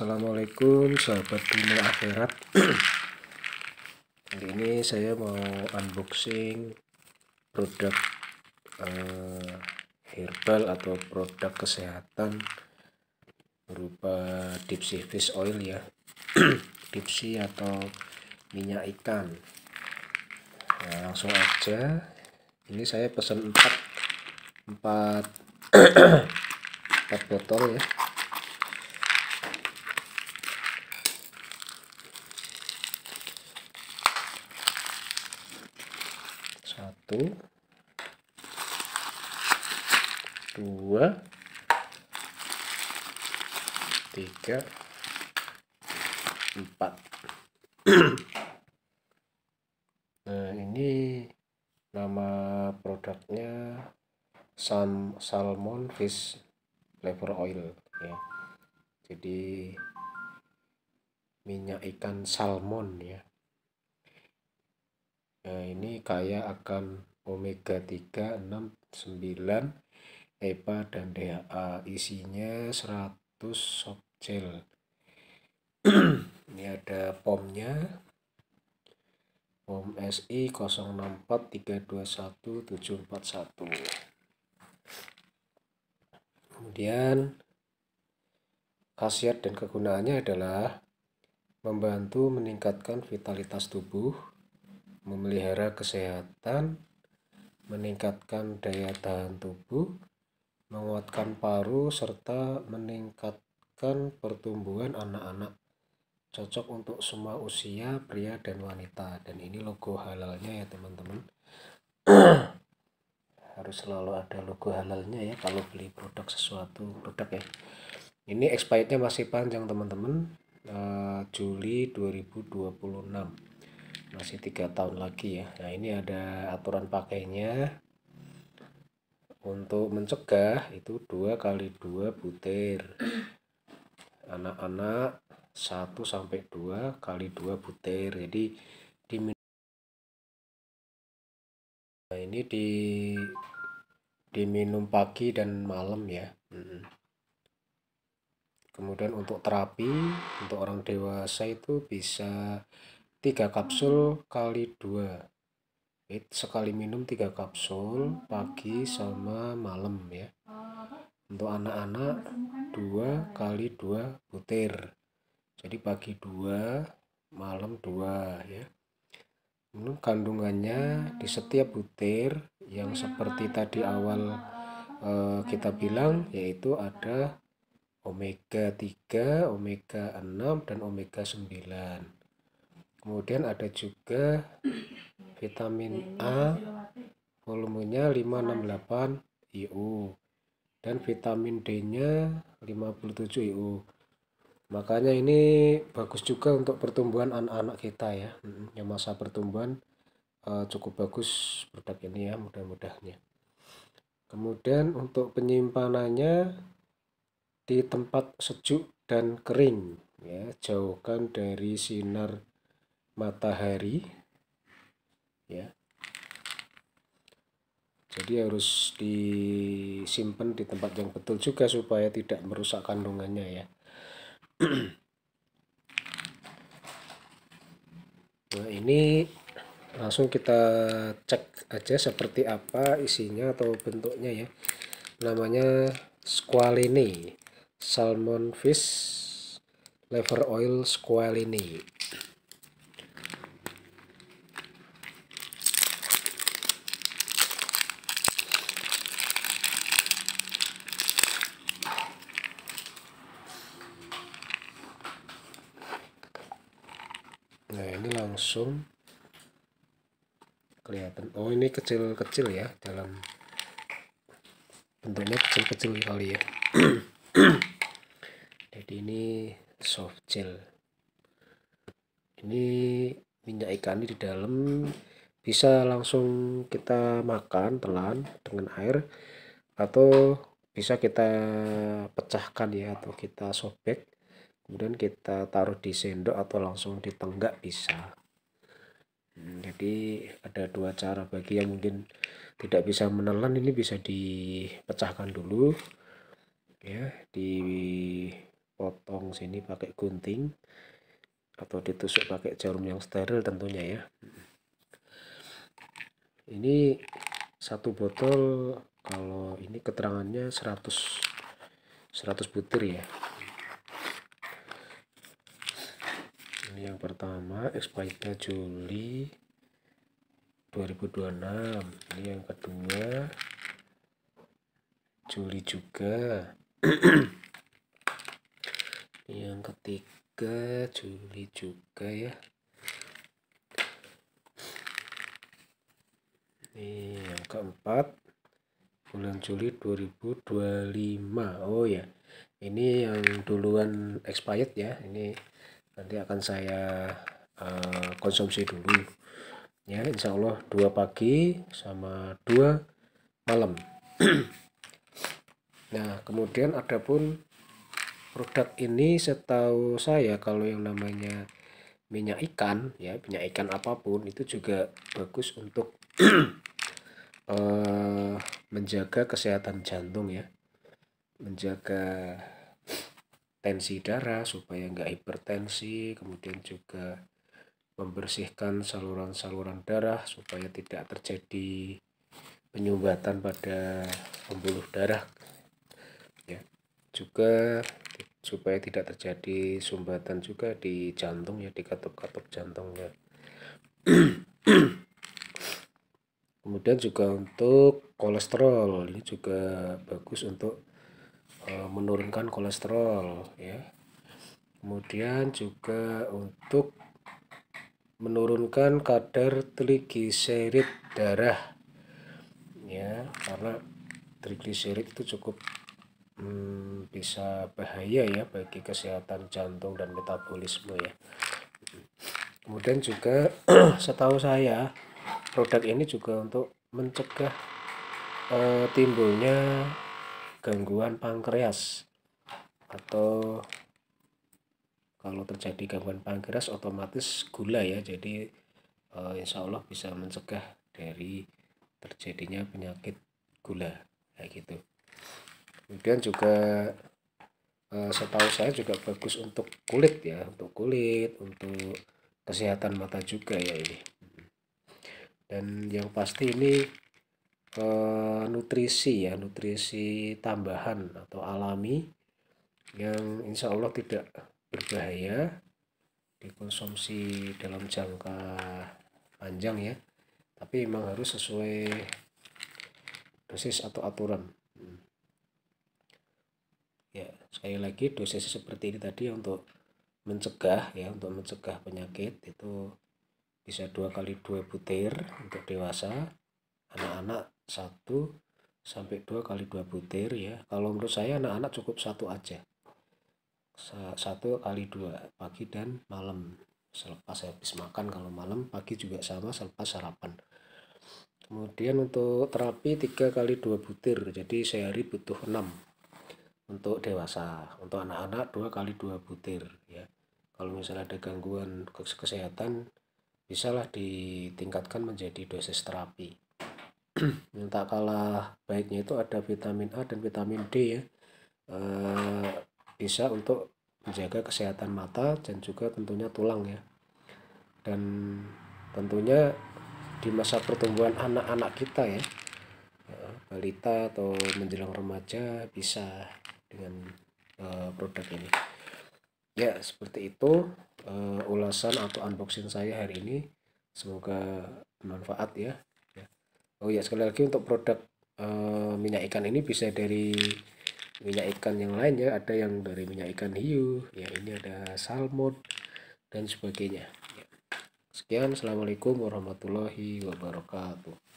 Assalamualaikum sahabat dunia akhirat Kali ini saya mau unboxing produk uh, herbal atau produk kesehatan berupa dipsy fish oil ya dipsy atau minyak ikan nah, langsung aja ini saya pesan 4 4, 4 botol ya tiga empat nah ini nama produknya Sal salmon fish flavor oil ya jadi minyak ikan salmon ya nah ini kaya akan omega 3 6 9 EPA dan DHA isinya 100 kecil ini ada pomnya pom SI 064321741741 kemudian khasiat dan kegunaannya adalah membantu meningkatkan vitalitas tubuh memelihara kesehatan meningkatkan daya tahan tubuh menguatkan paru serta meningkatkan menghambatkan pertumbuhan anak-anak cocok untuk semua usia pria dan wanita dan ini logo halalnya ya teman-teman harus selalu ada logo halalnya ya kalau beli produk sesuatu produk ya ini expirednya masih panjang teman-teman uh, Juli 2026 masih tiga tahun lagi ya nah ini ada aturan pakainya untuk mencegah itu dua kali dua butir anak-anak 1 sampai 2 kali 2 butir jadi di nah ini di diminum pagi dan malam ya kemudian untuk terapi untuk orang dewasa itu bisa tiga kapsul kali dua sekali minum tiga kapsul pagi sama malam ya untuk anak-anak 2 kali 2 butir jadi pagi 2 malam 2 ya ini kandungannya di setiap butir yang seperti tadi awal eh, kita bilang yaitu ada omega 3 omega 6 dan omega 9 kemudian ada juga vitamin A volumenya 568 IU dan vitamin D-nya 57 IU. Makanya ini bagus juga untuk pertumbuhan anak-anak kita ya. Yang masa pertumbuhan uh, cukup bagus produk ini ya mudah-mudahnya. Kemudian untuk penyimpanannya di tempat sejuk dan kering ya, jauhkan dari sinar matahari ya jadi harus disimpan di tempat yang betul juga supaya tidak merusak kandungannya ya nah ini langsung kita cek aja seperti apa isinya atau bentuknya ya namanya squalene salmon fish liver oil squalene langsung kelihatan oh ini kecil-kecil ya dalam bentuknya kecil-kecil kali ya jadi ini soft gel ini minyak ikan di dalam bisa langsung kita makan telan dengan air atau bisa kita pecahkan ya atau kita sobek kemudian kita taruh di sendok atau langsung di tenggak bisa Hmm, jadi ada dua cara bagi yang mungkin tidak bisa menelan ini bisa dipecahkan dulu ya dipotong sini pakai gunting atau ditusuk pakai jarum yang steril tentunya ya ini satu botol kalau ini keterangannya 100 100 butir ya ini yang pertama expirednya Juli 2026 ini yang kedua Juli juga yang ketiga Juli juga ya ini yang keempat bulan Juli 2025 oh ya ini yang duluan expired ya ini nanti akan saya uh, konsumsi dulu ya insya Allah dua pagi sama dua malam nah kemudian ada pun produk ini setahu saya kalau yang namanya minyak ikan ya minyak ikan apapun itu juga bagus untuk uh, menjaga kesehatan jantung ya menjaga tensi darah supaya nggak hipertensi, kemudian juga membersihkan saluran-saluran darah supaya tidak terjadi penyumbatan pada pembuluh darah ya juga supaya tidak terjadi sumbatan juga di jantung ya di katup-katup jantungnya kemudian juga untuk kolesterol ini juga bagus untuk Eh, menurunkan kolesterol ya kemudian juga untuk menurunkan kadar trigliserid darah ya karena trigliserid itu cukup hmm, bisa bahaya ya bagi kesehatan jantung dan metabolisme ya kemudian juga setahu saya produk ini juga untuk mencegah uh, timbulnya gangguan pankreas atau kalau terjadi gangguan pankreas otomatis gula ya jadi uh, insya Allah bisa mencegah dari terjadinya penyakit gula kayak gitu kemudian juga uh, setahu saya juga bagus untuk kulit ya untuk kulit untuk kesehatan mata juga ya ini dan yang pasti ini ke eh, nutrisi ya nutrisi tambahan atau alami yang insya Allah tidak berbahaya dikonsumsi dalam jangka panjang ya tapi memang harus sesuai dosis atau aturan hmm. ya sekali lagi dosis seperti ini tadi untuk mencegah ya untuk mencegah penyakit itu bisa dua kali dua butir untuk dewasa anak-anak satu sampai dua kali dua butir ya kalau menurut saya anak-anak cukup satu aja satu kali dua pagi dan malam selepas habis makan kalau malam pagi juga sama selepas sarapan kemudian untuk terapi tiga kali dua butir jadi sehari butuh enam untuk dewasa untuk anak-anak dua kali dua butir ya kalau misalnya ada gangguan kesehatan bisalah ditingkatkan menjadi dosis terapi yang tak kalah baiknya itu ada vitamin A dan vitamin D ya e, bisa untuk menjaga kesehatan mata dan juga tentunya tulang ya dan tentunya di masa pertumbuhan anak-anak kita ya eh, balita atau menjelang remaja bisa dengan e, produk ini ya seperti itu e, ulasan atau unboxing saya hari ini semoga bermanfaat ya oh ya sekali lagi untuk produk uh, minyak ikan ini bisa dari minyak ikan yang lain ya ada yang dari minyak ikan hiu ya ini ada salmon dan sebagainya ya. sekian assalamualaikum warahmatullahi wabarakatuh